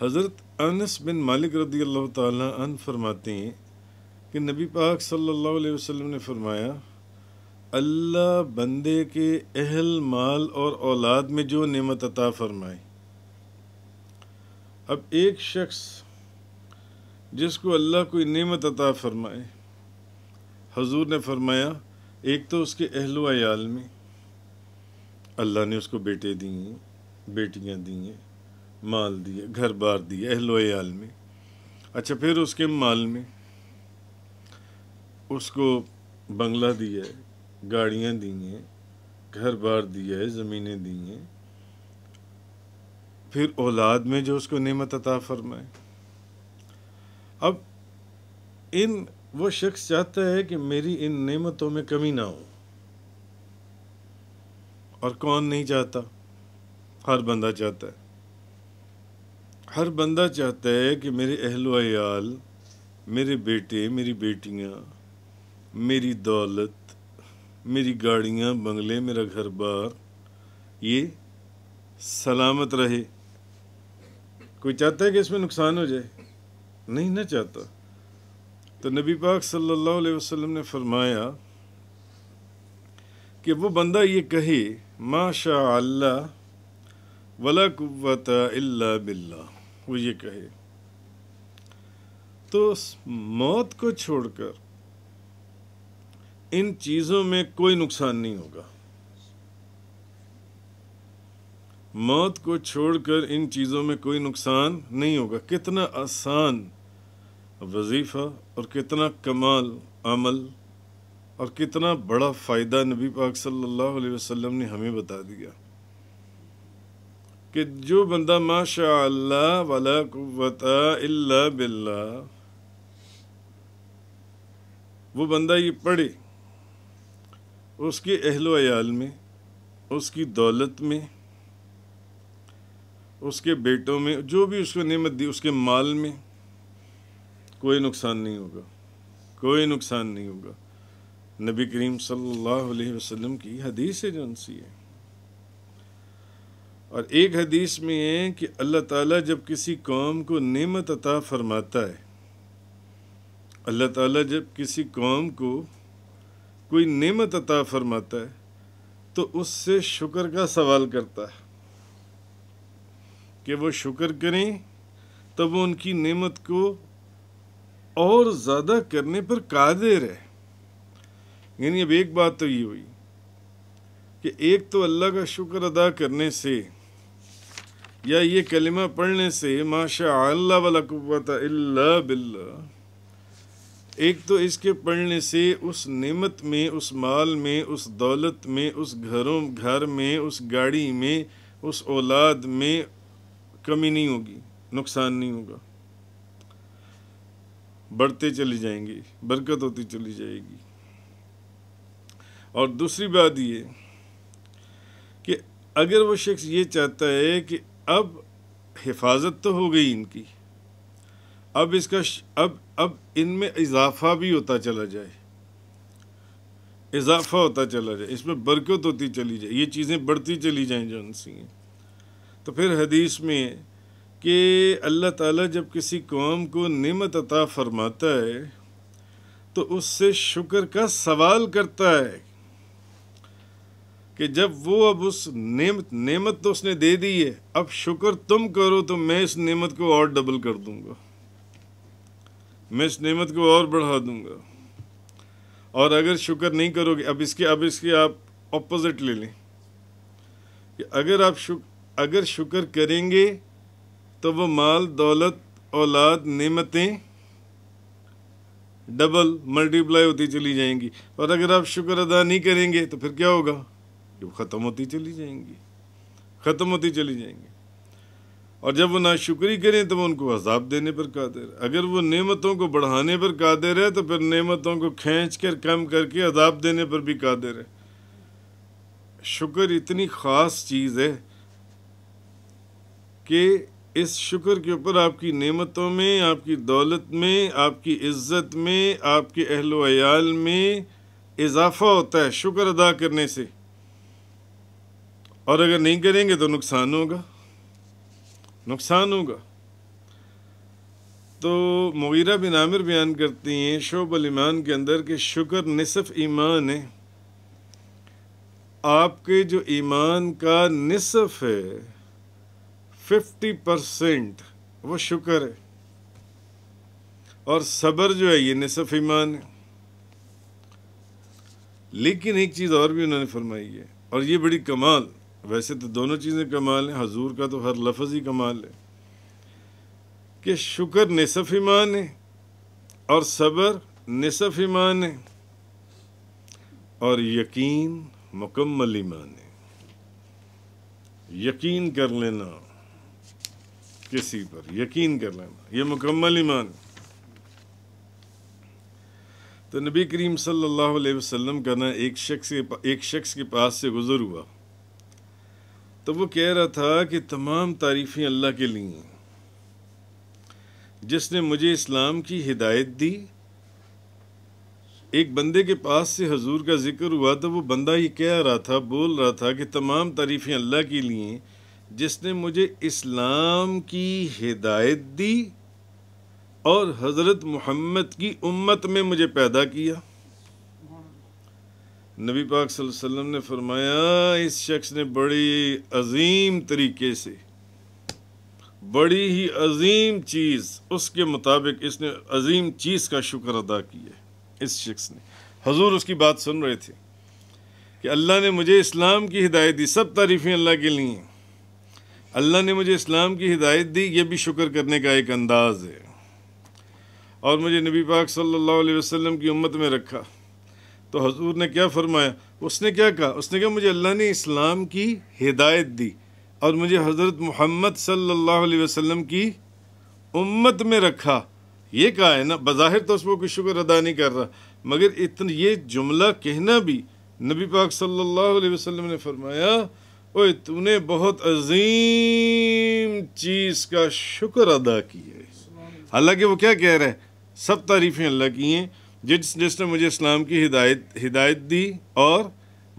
हज़रत अनस बिन मालिक रदी अल्लाह तन फरमाते हैं कि नबी पाक सल्लल्लाहु अलैहि वसल्लम ने फरमाया अल्लाह बंदे के अहल माल और औलाद में जो नेमत अता फरमाए अब एक शख्स जिसको अल्लाह कोई नेमत अता फरमाए हजूर ने फरमाया एक तो उसके अहल में अल्लाह ने उसको बेटे दिए बेटियाँ दी हैं माल दिया घर बार दिया अहलो आल में अच्छा फिर उसके माल में उसको बंगला दिया है गाड़ियाँ दी हैं घर बार दिया है ज़मीनें दी हैं फिर औलाद में जो उसको नेमत अता फरमाए अब इन वो शख्स चाहता है कि मेरी इन नेमतों में कमी ना हो और कौन नहीं चाहता हर बंदा चाहता है हर बंदा चाहता है कि मेरे अहल मेरे बेटे मेरी बेटियाँ मेरी दौलत मेरी गाड़ियाँ बंगले मेरा घर बार ये सलामत रहे कोई चाहता है कि इसमें नुकसान हो जाए नहीं ना चाहता तो नबी पाक सल्लल्लाहु अलैहि वसल्लम ने फरमाया कि वो बंदा ये कहे माशा अल्लाह वला कुवत इल्ला बिल्ला वो ये कहे तो मौत को छोड़कर इन चीज़ों में कोई नुकसान नहीं होगा मौत को छोड़कर इन चीज़ों में कोई नुकसान नहीं होगा कितना आसान वजीफ़ा और कितना कमाल अमल और कितना बड़ा फ़ायदा नबी पाक सल्लल्लाहु अलैहि वसल्लम ने हमें बता दिया कि जो बंदा माशा वाला कुत इल्ला बिल्ला वो बंदा ये पढ़े उसके अहल में उसकी दौलत में उसके बेटों में जो भी उसको नेमत दी उसके माल में कोई नुकसान नहीं होगा कोई नुकसान नहीं होगा नबी करीम सल्लल्लाहु अलैहि वसल्लम की हदीस है जो है और एक हदीस में है कि अल्लाह ताला जब किसी कौम को नेमत अता फरमाता है अल्लाह ताला जब किसी कौम को कोई नेमत अता फरमाता है तो उससे शुक्र का सवाल करता है कि वो शुक्र करें तब वो उनकी नेमत को और ज़्यादा करने पर कादिर है यानी अब एक बात तो ये हुई कि एक तो अल्लाह का शुक्र अदा करने से या ये कलिमा पढ़ने से माशा अल्लाह वाला कुत अल्ला बिल्ला एक तो इसके पढ़ने से उस नेमत में उस माल में उस दौलत में उस घरों घर में उस गाड़ी में उस औलाद में कमी नहीं होगी नुकसान नहीं होगा बढ़ते चली जाएंगे बरकत होती चली जाएगी और दूसरी बात ये कि अगर वो शख्स ये चाहता है कि अब हिफाजत तो हो गई इनकी अब इसका अब अब इनमें इजाफा भी होता चला जाए इजाफा होता चला जाए इसमें बरकत होती चली जाए ये चीज़ें बढ़ती चली जाएँ जो सी तो फिर हदीस में कि अल्लाह ताला जब किसी कौम को नेमत अता फरमाता है तो उससे शुक्र का सवाल करता है कि जब वो अब उस नेमत नेमत तो उसने दे दी है अब शुक्र तुम करो तो मैं इस नेमत को और डबल कर दूंगा मैं इस नेमत को और बढ़ा दूंगा और अगर शुक्र नहीं करोगे अब इसके अब इसके आप ऑपोजिट ले लें कि अगर आप शुक अगर शुक्र करेंगे तो वो माल दौलत औलाद नेमतें डबल मल्टीप्लाई होती चली जाएंगी और अगर आप शुक्र अदा नहीं करेंगे तो फिर क्या होगा जब ख़त्म होती चली जाएंगी ख़त्म होती चली जाएंगी और जब वो नाशुक्री करें तो वो उनको अजाब देने पर कादिर अगर वो नेमतों को बढ़ाने पर कादिर है तो फिर नेमतों को खींच कर कम करके अजाब देने पर भी कादिर है शुक्र इतनी ख़ास चीज़ है कि इस शुक्र के ऊपर आपकी नेमतों में आपकी दौलत में आपकी इज्जत में आपके अहल में इजाफा होता है शुक्र अदा करने से और अगर नहीं करेंगे तो नुकसान होगा नुकसान होगा तो मुगीरा बिन आमिर बयान करती हैं शोब ईमान के अंदर के शुक्र नसफ़ ईमान है आपके जो ईमान का नसफ़ है फिफ्टी परसेंट वो शुक्र है और सब्र जो है ये नसफ़ ईमान है लेकिन एक चीज़ और भी उन्होंने फरमाई है और ये बड़ी कमाल वैसे तो दोनों चीज़ें कमाल हैं हजूर का तो हर लफज ही कमाल है कि शुक्र नसफ़ ईमान है और सब्र नसफ़ ईमान है और यकीन मुकम्मल ईमान है यकीन कर लेना किसी पर यकीन कर लेना ये मुकम्मल ईमान तो नबी करीम सल्लल्लाहु अलैहि वसल्लम का ना एक शख्स के एक शख्स के पास से गुज़र हुआ तो वो कह रहा था कि तमाम तारीफ़ें अल्लाह के लिए जिसने मुझे इस्लाम की हिदायत दी एक बंदे के पास से हजूर का जिक्र हुआ तो वो बंदा ये कह रहा था बोल रहा था कि तमाम तारीफ़ें अल्लाह के लिए जिसने मुझे इस्लाम की हिदायत दी और हज़रत मोहम्मद की उम्मत में मुझे पैदा किया नबी पाक वसल्लम ने फरमाया इस शख्स ने बड़ी अजीम तरीके से बड़ी ही अजीम चीज़ उसके मुताबिक इसने अजीम चीज़ का शुक्र अदा किया इस शख्स ने हजूर उसकी बात सुन रहे थे कि अल्लाह ने मुझे इस्लाम की हिदायत दी सब तारीफ़ें अल्लाह के लिए अल्लाह ने मुझे इस्लाम की हिदायत दी ये भी शुक्र करने का एक अंदाज़ है और मुझे नबी पाक सल्लल्लाहु अलैहि वसल्लम की उम्मत में रखा तो हजूर ने क्या फरमाया उसने क्या कहा उसने कहा मुझे अल्लाह ने इस्लाम की हिदायत दी और मुझे हज़रत मोहम्मद सल्ला वसम की उम्मत में रखा ये कहा है ना बज़ाहिर तो उसको कोई शुक्र अदा नहीं कर रहा मगर इतना ये जुमला कहना भी नबी पाक सल्लल्लाहु अलैहि वसल्लम ने फरमाया ओ तूने बहुत अजीम चीज़ का शुक्र अदा किया हालांकि वो क्या कह रहा है सब तारीफ़ें अल्लाह की हैं जिस जिसने मुझे इस्लाम की हिदायत हिदायत दी और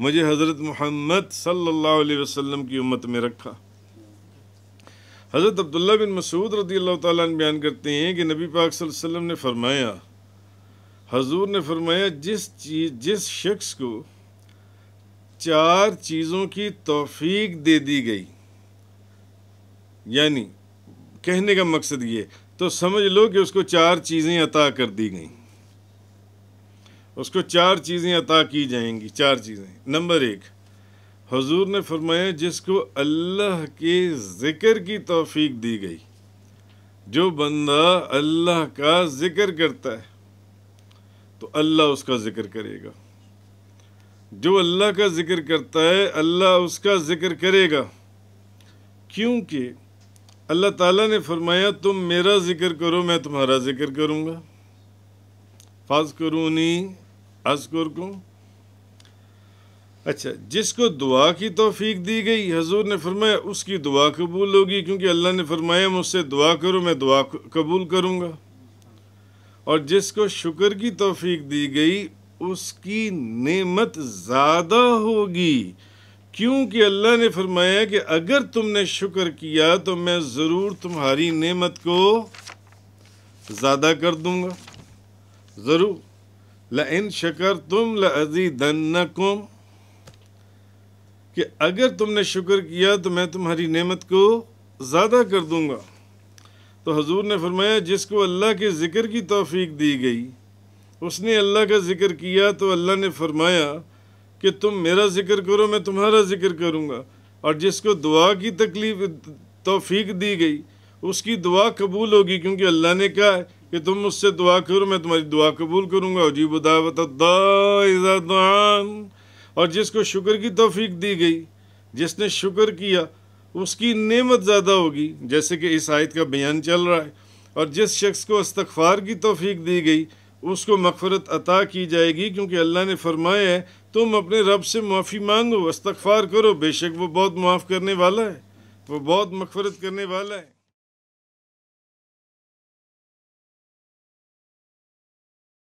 मुझे हज़रत मोहम्मद सल्लल्लाहु अलैहि वसल्लम की उम्मत में रखा हज़रत अब्दुल्ला बिन मसूद रदी अल्लाह ताली बयान करते हैं कि नबी पाक वसल्लम ने फरमाया हजूर ने फरमाया जिस चीज़ जिस शख्स को चार चीज़ों की तोफीक दे दी गई यानी कहने का मकसद ये तो समझ लो कि उसको चार चीज़ें अता कर दी गई उसको चार चीज़ें अता की जाएंगी चार चीज़ें नंबर एक हजूर ने फरमाया जिसको अल्लाह के ज़िक्र की तोफ़ी दी गई जो बंदा अल्लाह का ज़िक्र करता है तो अल्लाह उसका ज़िक्र करेगा जो अल्लाह का ज़िक्र करता है अल्लाह उसका ज़िक्र करेगा क्योंकि अल्लाह ताला ने फरमाया तुम मेरा ज़िक्र करो मैं तुम्हारा ज़िक्र करूँगा फाज करूनी असकुर को अच्छा जिसको दुआ की तोफीक दी गई हजूर ने फरमाया उसकी दुआ कबूल होगी क्योंकि अल्लाह ने फरमाया मुझसे दुआ करो मैं दुआ कबूल करूँगा और जिसको शुक्र की तोफीक दी गई उसकी नेमत ज़्यादा होगी क्योंकि अल्लाह ने फरमाया कि अगर तुमने शुक्र किया तो मैं ज़रूर तुम्हारी नेमत को ज़्यादा कर दूंगा ज़रूर लन शकर तुम लजी दन्नकुम कि अगर तुमने शुक्र किया तो मैं तुम्हारी नेमत को ज़्यादा कर दूँगा तो हजूर ने फरमाया जिसको अल्लाह के ज़िक्र की तोफ़ी दी गई उसने अल्लाह का ज़िक्र किया तो अल्लाह ने फरमाया कि तुम मेरा ज़िक्र करो मैं तुम्हारा ज़िक्र करूँगा और जिसको दुआ की तकलीफ तोफ़ी दी गई उसकी दुआ कबूल होगी क्योंकि अल्लाह ने कहा कि तुम मुझसे दुआ करो मैं तुम्हारी दुआ कबूल करूँगा अजीब दावत दान और जिसको शुक्र की तोफीक दी गई जिसने शुक्र किया उसकी नेमत ज़्यादा होगी जैसे कि इस आयत का बयान चल रहा है और जिस शख्स को इस्तफार की तोफीक दी गई उसको मफफरत अता की जाएगी क्योंकि अल्लाह ने फरमाया है तुम अपने रब से माफ़ी मांगो इस्तफार करो बेशक वो बहुत माफ़ करने वाला है वो बहुत मफफरत करने वाला है